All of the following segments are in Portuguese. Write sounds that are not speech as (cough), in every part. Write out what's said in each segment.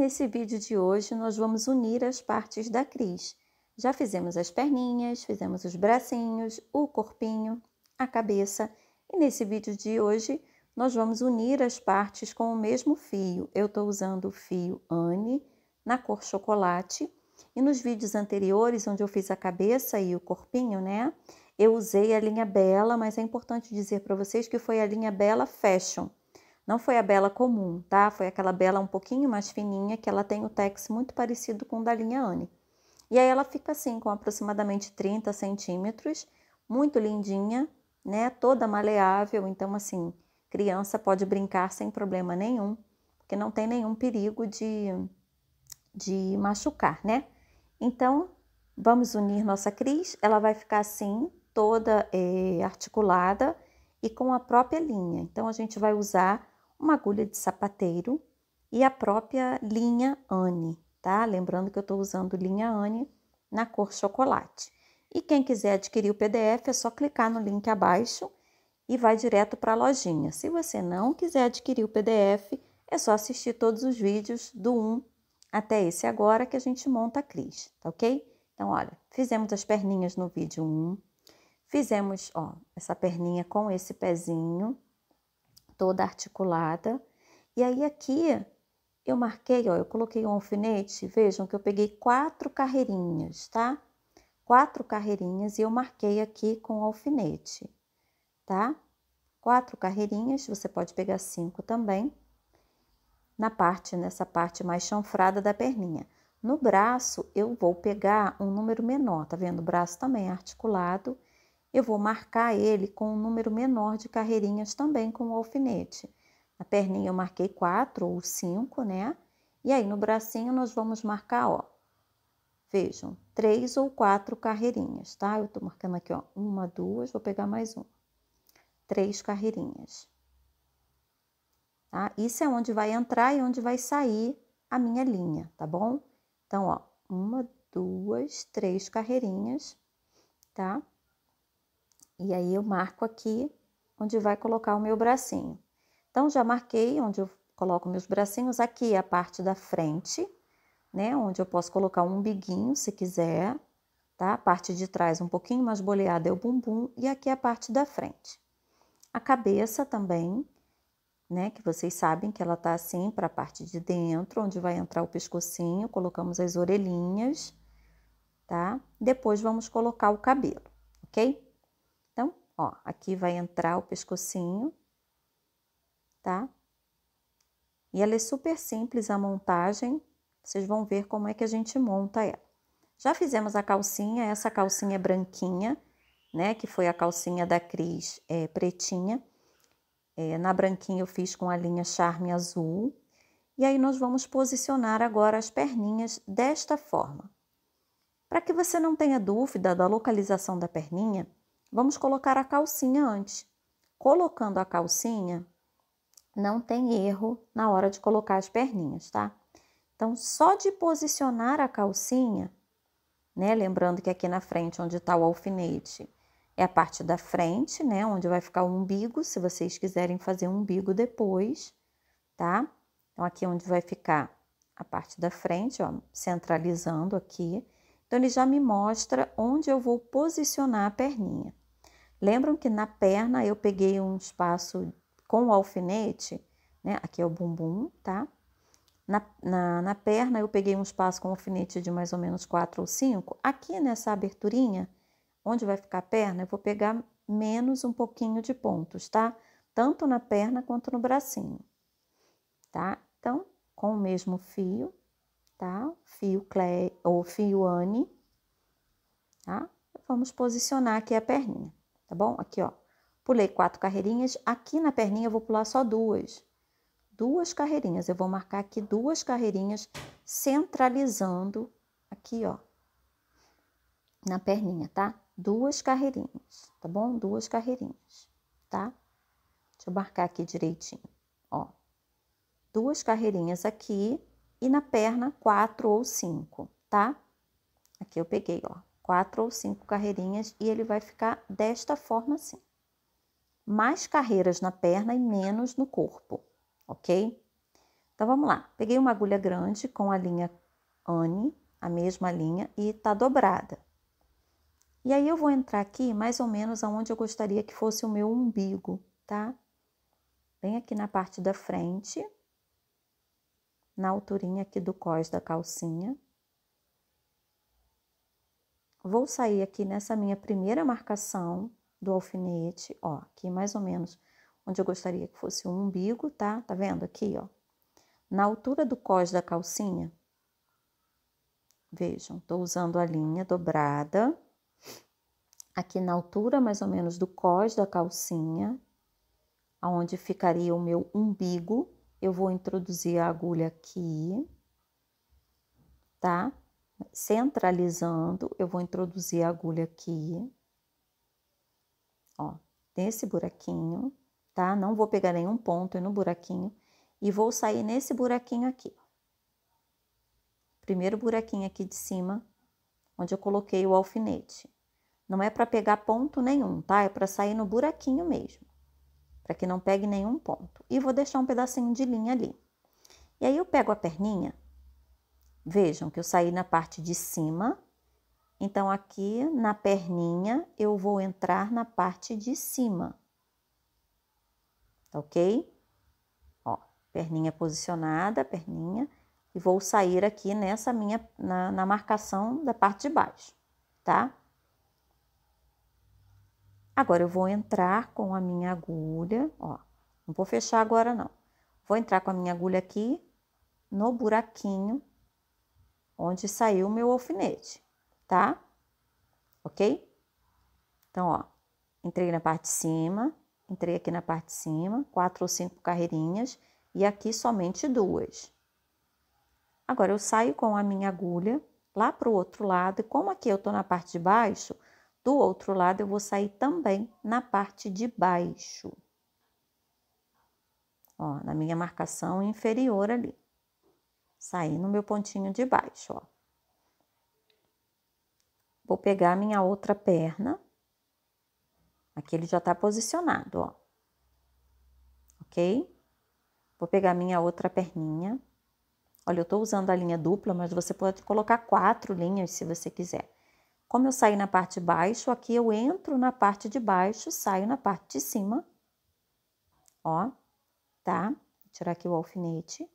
nesse vídeo de hoje nós vamos unir as partes da Cris. Já fizemos as perninhas, fizemos os bracinhos, o corpinho, a cabeça e nesse vídeo de hoje nós vamos unir as partes com o mesmo fio. Eu estou usando o fio Anne na cor chocolate e nos vídeos anteriores onde eu fiz a cabeça e o corpinho, né? Eu usei a linha Bela, mas é importante dizer para vocês que foi a linha Bela Fashion. Não foi a bela comum, tá? Foi aquela bela um pouquinho mais fininha, que ela tem o tex muito parecido com o da linha Anne. E aí ela fica assim, com aproximadamente 30 centímetros, muito lindinha, né? Toda maleável, então assim, criança pode brincar sem problema nenhum, porque não tem nenhum perigo de, de machucar, né? Então, vamos unir nossa Cris, ela vai ficar assim, toda é, articulada e com a própria linha. Então, a gente vai usar uma agulha de sapateiro e a própria linha Anne, tá? Lembrando que eu estou usando linha Anne na cor chocolate. E quem quiser adquirir o PDF é só clicar no link abaixo e vai direto para a lojinha. Se você não quiser adquirir o PDF, é só assistir todos os vídeos do 1 até esse agora que a gente monta a Cris, tá ok? Então, olha, fizemos as perninhas no vídeo 1, fizemos, ó, essa perninha com esse pezinho, toda articulada. E aí aqui eu marquei, ó, eu coloquei um alfinete, vejam que eu peguei quatro carreirinhas, tá? Quatro carreirinhas e eu marquei aqui com o alfinete, tá? Quatro carreirinhas, você pode pegar cinco também, na parte, nessa parte mais chanfrada da perninha. No braço, eu vou pegar um número menor, tá vendo? O braço também é articulado eu vou marcar ele com um número menor de carreirinhas também com o alfinete. Na perninha eu marquei quatro ou cinco, né? E aí no bracinho nós vamos marcar, ó. Vejam, três ou quatro carreirinhas, tá? Eu tô marcando aqui, ó, uma, duas, vou pegar mais uma. Três carreirinhas. Tá? Isso é onde vai entrar e onde vai sair a minha linha, tá bom? Então, ó, uma, duas, três carreirinhas, tá? E aí eu marco aqui onde vai colocar o meu bracinho. Então, já marquei onde eu coloco meus bracinhos, aqui é a parte da frente, né? Onde eu posso colocar um umbiguinho, se quiser, tá? A parte de trás um pouquinho mais boleada é o bumbum e aqui é a parte da frente. A cabeça também, né? Que vocês sabem que ela tá assim para a parte de dentro, onde vai entrar o pescocinho, colocamos as orelhinhas, tá? Depois vamos colocar o cabelo, ok? Ó, aqui vai entrar o pescocinho, tá? E ela é super simples a montagem, vocês vão ver como é que a gente monta ela. Já fizemos a calcinha, essa calcinha é branquinha, né, que foi a calcinha da Cris é, pretinha. É, na branquinha eu fiz com a linha Charme Azul. E aí nós vamos posicionar agora as perninhas desta forma. Para que você não tenha dúvida da localização da perninha, Vamos colocar a calcinha antes. Colocando a calcinha, não tem erro na hora de colocar as perninhas, tá? Então, só de posicionar a calcinha, né? Lembrando que aqui na frente, onde está o alfinete, é a parte da frente, né? Onde vai ficar o umbigo, se vocês quiserem fazer um umbigo depois, tá? Então, aqui é onde vai ficar a parte da frente, ó, centralizando aqui. Então, ele já me mostra onde eu vou posicionar a perninha. Lembram que na perna eu peguei um espaço com o alfinete, né? Aqui é o bumbum, tá? Na, na, na perna eu peguei um espaço com alfinete de mais ou menos 4 ou 5. Aqui nessa aberturinha, onde vai ficar a perna, eu vou pegar menos um pouquinho de pontos, tá? Tanto na perna quanto no bracinho, tá? Então, com o mesmo fio, tá? Fio Clay ou fio Anne, tá? Vamos posicionar aqui a perninha tá bom? Aqui, ó. Pulei quatro carreirinhas, aqui na perninha eu vou pular só duas. Duas carreirinhas, eu vou marcar aqui duas carreirinhas, centralizando aqui, ó, na perninha, tá? Duas carreirinhas, tá bom? Duas carreirinhas, tá? Deixa eu marcar aqui direitinho, ó. Duas carreirinhas aqui e na perna quatro ou cinco, tá? Aqui eu peguei, ó, quatro ou cinco carreirinhas e ele vai ficar desta forma assim. Mais carreiras na perna e menos no corpo, ok? Então vamos lá. Peguei uma agulha grande com a linha Anne, a mesma linha, e tá dobrada. E aí eu vou entrar aqui mais ou menos aonde eu gostaria que fosse o meu umbigo, tá? Bem aqui na parte da frente, na alturinha aqui do cós da calcinha vou sair aqui nessa minha primeira marcação do alfinete, ó, aqui mais ou menos onde eu gostaria que fosse o umbigo, tá? Tá vendo aqui, ó? Na altura do cós da calcinha, vejam, tô usando a linha dobrada, aqui na altura mais ou menos do cós da calcinha, aonde ficaria o meu umbigo, eu vou introduzir a agulha aqui, tá? centralizando, eu vou introduzir a agulha aqui, ó, nesse buraquinho, tá? Não vou pegar nenhum ponto no buraquinho e vou sair nesse buraquinho aqui. Primeiro buraquinho aqui de cima, onde eu coloquei o alfinete. Não é para pegar ponto nenhum, tá? É para sair no buraquinho mesmo, para que não pegue nenhum ponto. E vou deixar um pedacinho de linha ali. E aí eu pego a perninha Vejam que eu saí na parte de cima, então aqui na perninha eu vou entrar na parte de cima, tá ok? Ó, perninha posicionada, perninha, e vou sair aqui nessa minha, na, na marcação da parte de baixo, tá? Agora eu vou entrar com a minha agulha, ó, não vou fechar agora não. Vou entrar com a minha agulha aqui no buraquinho onde saiu o meu alfinete, tá? Ok? Então, ó, entrei na parte de cima, entrei aqui na parte de cima, quatro ou cinco carreirinhas e aqui somente duas. Agora, eu saio com a minha agulha lá pro outro lado e como aqui eu tô na parte de baixo, do outro lado eu vou sair também na parte de baixo. Ó, na minha marcação inferior ali sair no meu pontinho de baixo, ó. Vou pegar minha outra perna. Aqui ele já tá posicionado, ó. Ok? Vou pegar minha outra perninha. Olha, eu tô usando a linha dupla, mas você pode colocar quatro linhas se você quiser. Como eu saí na parte de baixo, aqui eu entro na parte de baixo, saio na parte de cima. Ó, tá? Vou tirar aqui o alfinete.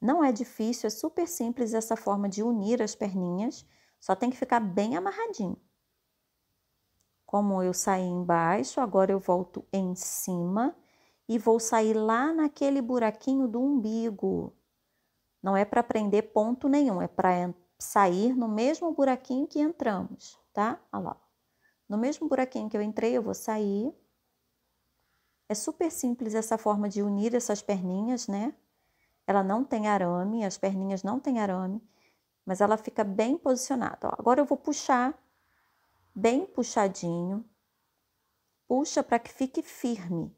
Não é difícil, é super simples essa forma de unir as perninhas, só tem que ficar bem amarradinho. Como eu saí embaixo, agora eu volto em cima e vou sair lá naquele buraquinho do umbigo. Não é para prender ponto nenhum, é para sair no mesmo buraquinho que entramos, tá? Olha lá. No mesmo buraquinho que eu entrei, eu vou sair. É super simples essa forma de unir essas perninhas, né? ela não tem arame, as perninhas não tem arame, mas ela fica bem posicionada. Ó, agora eu vou puxar bem puxadinho. Puxa para que fique firme.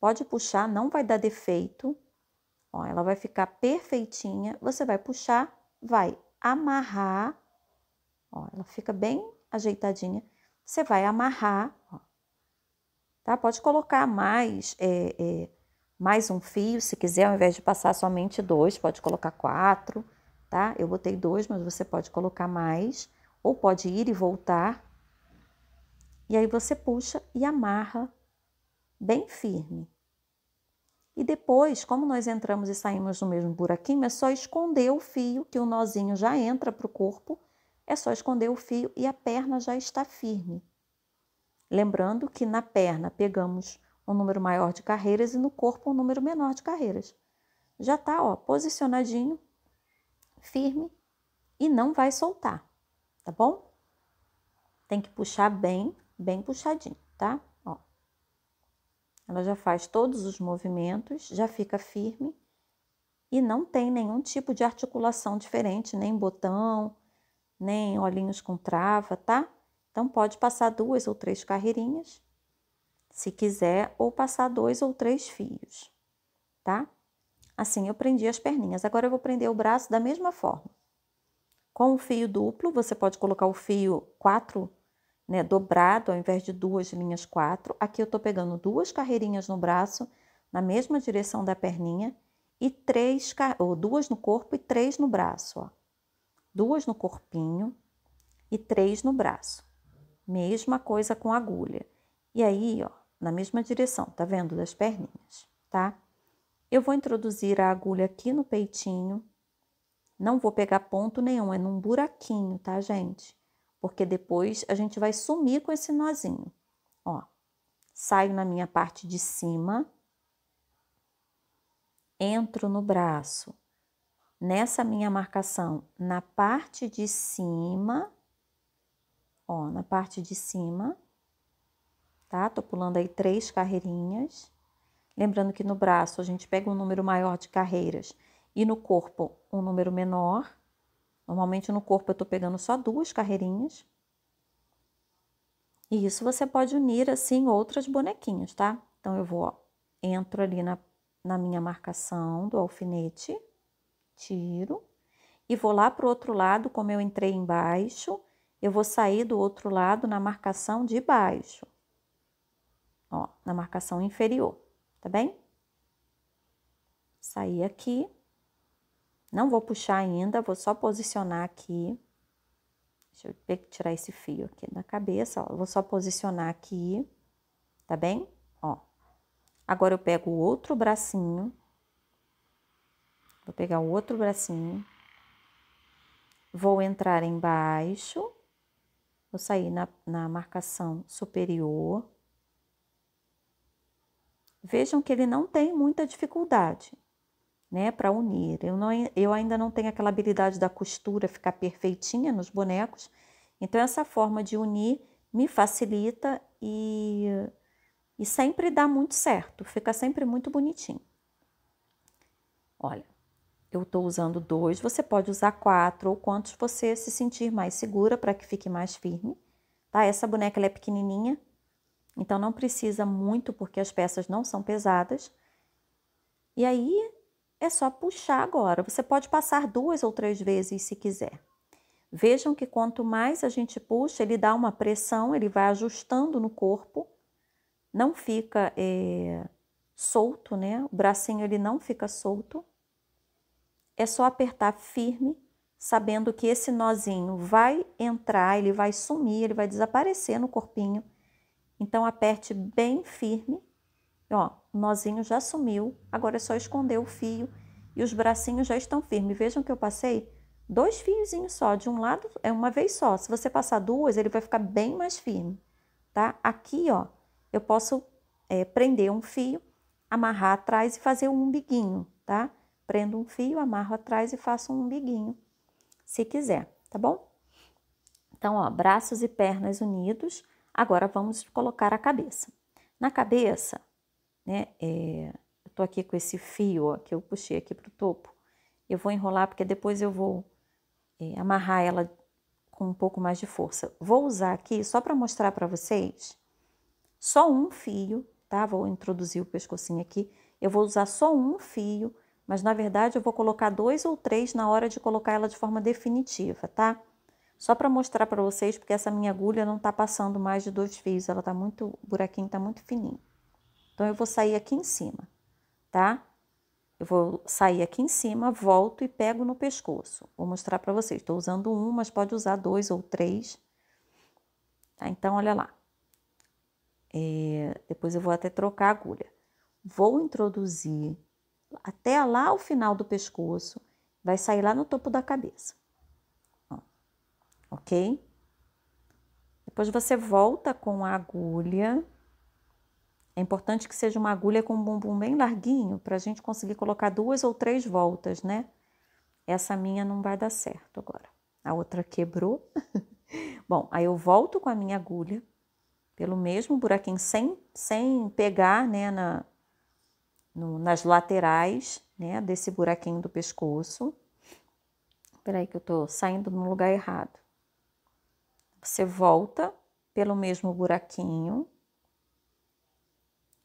Pode puxar, não vai dar defeito. Ó, ela vai ficar perfeitinha. Você vai puxar, vai amarrar. Ó, ela fica bem ajeitadinha. Você vai amarrar, ó, tá? Pode colocar mais é, é, mais um fio, se quiser, ao invés de passar somente dois, pode colocar quatro, tá? Eu botei dois, mas você pode colocar mais, ou pode ir e voltar. E aí você puxa e amarra bem firme. E depois, como nós entramos e saímos no mesmo buraquinho, é só esconder o fio, que o nozinho já entra para o corpo, é só esconder o fio e a perna já está firme. Lembrando que na perna pegamos um número maior de carreiras e no corpo um número menor de carreiras. Já está posicionadinho, firme e não vai soltar, tá bom? Tem que puxar bem, bem puxadinho, tá? Ó. Ela já faz todos os movimentos, já fica firme e não tem nenhum tipo de articulação diferente, nem botão, nem olhinhos com trava, tá? Então pode passar duas ou três carreirinhas se quiser, ou passar dois ou três fios, tá? Assim eu prendi as perninhas. Agora eu vou prender o braço da mesma forma. Com o fio duplo, você pode colocar o fio quatro, né, dobrado, ao invés de duas linhas quatro. Aqui eu tô pegando duas carreirinhas no braço, na mesma direção da perninha, e três, ou duas no corpo e três no braço, ó. Duas no corpinho e três no braço. Mesma coisa com a agulha. E aí, ó, na mesma direção, tá vendo? Das perninhas, tá? Eu vou introduzir a agulha aqui no peitinho. Não vou pegar ponto nenhum, é num buraquinho, tá, gente? Porque depois a gente vai sumir com esse nozinho. Ó, saio na minha parte de cima, entro no braço. Nessa minha marcação, na parte de cima, ó, na parte de cima, tá? Tô pulando aí três carreirinhas. Lembrando que no braço a gente pega um número maior de carreiras e no corpo um número menor. Normalmente no corpo eu tô pegando só duas carreirinhas. E isso você pode unir assim outras bonequinhas, tá? Então eu vou, ó, entro ali na, na minha marcação do alfinete, tiro e vou lá pro outro lado, como eu entrei embaixo, eu vou sair do outro lado na marcação de baixo ó, na marcação inferior, tá bem? Sair aqui. Não vou puxar ainda, vou só posicionar aqui. Deixa eu tirar esse fio aqui da cabeça, ó. Vou só posicionar aqui, tá bem? Ó. Agora eu pego o outro bracinho. Vou pegar o outro bracinho. Vou entrar embaixo. Vou sair na, na marcação superior. Vejam que ele não tem muita dificuldade, né, para unir. Eu, não, eu ainda não tenho aquela habilidade da costura ficar perfeitinha nos bonecos, então essa forma de unir me facilita e, e sempre dá muito certo, fica sempre muito bonitinho. Olha, eu estou usando dois, você pode usar quatro ou quantos você se sentir mais segura para que fique mais firme, tá? Essa boneca é pequenininha, então não precisa muito porque as peças não são pesadas. E aí é só puxar agora. Você pode passar duas ou três vezes se quiser. Vejam que quanto mais a gente puxa, ele dá uma pressão, ele vai ajustando no corpo, não fica é, solto, né? O bracinho ele não fica solto. É só apertar firme, sabendo que esse nozinho vai entrar, ele vai sumir, ele vai desaparecer no corpinho então, aperte bem firme. Ó, o nozinho já sumiu, agora é só esconder o fio e os bracinhos já estão firmes. Vejam que eu passei dois fiozinhos só, de um lado é uma vez só. Se você passar duas, ele vai ficar bem mais firme, tá? Aqui, ó, eu posso é, prender um fio, amarrar atrás e fazer um umbiguinho, tá? Prendo um fio, amarro atrás e faço um umbiguinho, se quiser, tá bom? Então, ó, braços e pernas unidos, Agora vamos colocar a cabeça. Na cabeça, né? É, eu tô aqui com esse fio ó, que eu puxei aqui pro topo. Eu vou enrolar porque depois eu vou é, amarrar ela com um pouco mais de força. Vou usar aqui só para mostrar para vocês só um fio, tá? Vou introduzir o pescocinho aqui. Eu vou usar só um fio, mas na verdade eu vou colocar dois ou três na hora de colocar ela de forma definitiva, tá? Só para mostrar para vocês, porque essa minha agulha não tá passando mais de dois fios, ela tá muito, o buraquinho tá muito fininho. Então, eu vou sair aqui em cima, tá? Eu vou sair aqui em cima, volto e pego no pescoço. Vou mostrar para vocês, estou usando um, mas pode usar dois ou três. Tá? Então, olha lá. É, depois eu vou até trocar a agulha. Vou introduzir até lá o final do pescoço, vai sair lá no topo da cabeça ok? Depois você volta com a agulha. É importante que seja uma agulha com um bumbum bem larguinho para a gente conseguir colocar duas ou três voltas, né? Essa minha não vai dar certo agora. A outra quebrou. (laughs) Bom, aí eu volto com a minha agulha pelo mesmo buraquinho, sem, sem pegar né, na, no, nas laterais né, desse buraquinho do pescoço. Peraí que eu tô saindo no lugar errado. Você volta pelo mesmo buraquinho.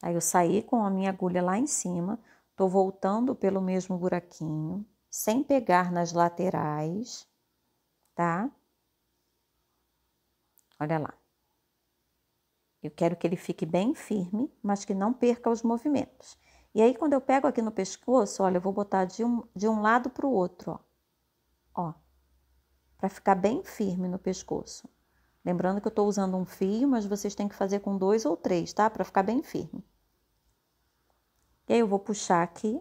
Aí eu saí com a minha agulha lá em cima, tô voltando pelo mesmo buraquinho, sem pegar nas laterais, tá? Olha lá. Eu quero que ele fique bem firme, mas que não perca os movimentos. E aí, quando eu pego aqui no pescoço, olha, eu vou botar de um, de um lado para o outro, ó. Ó. Para ficar bem firme no pescoço. Lembrando que eu estou usando um fio, mas vocês têm que fazer com dois ou três, tá? Para ficar bem firme. E aí, eu vou puxar aqui,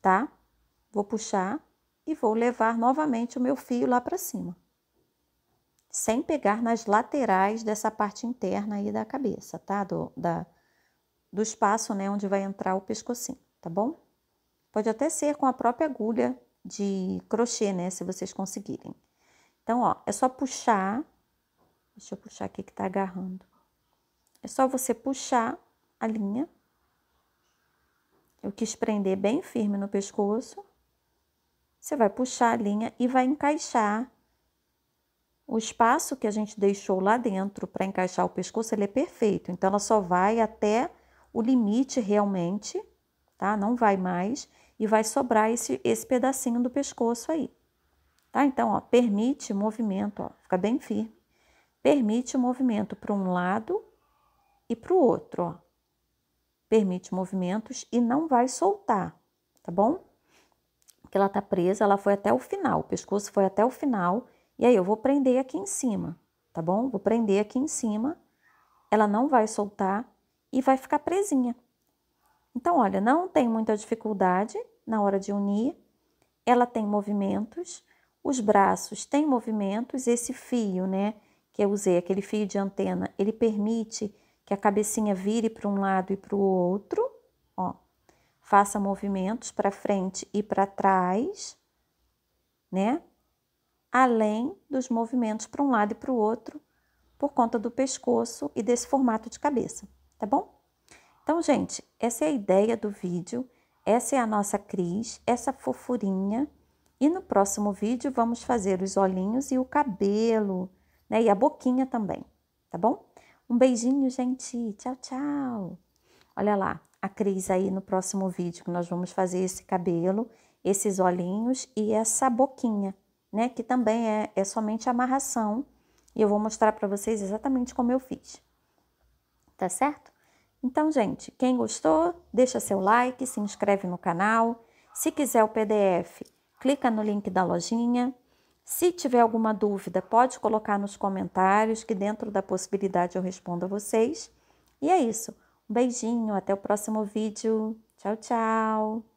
tá? Vou puxar e vou levar novamente o meu fio lá para cima. Sem pegar nas laterais dessa parte interna aí da cabeça, tá? Do, da, do espaço, né? Onde vai entrar o pescocinho, tá bom? Pode até ser com a própria agulha de crochê, né? Se vocês conseguirem. Então, ó, é só puxar. Deixa eu puxar aqui que tá agarrando. É só você puxar a linha. Eu quis prender bem firme no pescoço. Você vai puxar a linha e vai encaixar. O espaço que a gente deixou lá dentro para encaixar o pescoço, ele é perfeito. Então, ela só vai até o limite realmente, tá? Não vai mais e vai sobrar esse, esse pedacinho do pescoço aí. Tá? Então, ó, permite movimento, ó, fica bem firme. Permite o movimento para um lado e para o outro, ó. Permite movimentos e não vai soltar, tá bom? Porque ela tá presa, ela foi até o final, o pescoço foi até o final. E aí, eu vou prender aqui em cima, tá bom? Vou prender aqui em cima, ela não vai soltar e vai ficar presinha. Então, olha, não tem muita dificuldade na hora de unir, ela tem movimentos, os braços têm movimentos, esse fio, né, que eu usei, aquele fio de antena, ele permite que a cabecinha vire para um lado e para o outro, ó. Faça movimentos para frente e para trás, né? Além dos movimentos para um lado e para o outro, por conta do pescoço e desse formato de cabeça, tá bom? Então, gente, essa é a ideia do vídeo, essa é a nossa Cris, essa fofurinha e no próximo vídeo vamos fazer os olhinhos e o cabelo, né? E a boquinha também, tá bom? Um beijinho, gente. Tchau, tchau. Olha lá, a Cris aí no próximo vídeo que nós vamos fazer esse cabelo, esses olhinhos e essa boquinha, né? Que também é, é somente amarração. E eu vou mostrar para vocês exatamente como eu fiz. Tá certo? Então, gente, quem gostou, deixa seu like, se inscreve no canal. Se quiser o PDF, clica no link da lojinha. Se tiver alguma dúvida, pode colocar nos comentários, que dentro da possibilidade eu respondo a vocês. E é isso. Um beijinho, até o próximo vídeo. Tchau, tchau!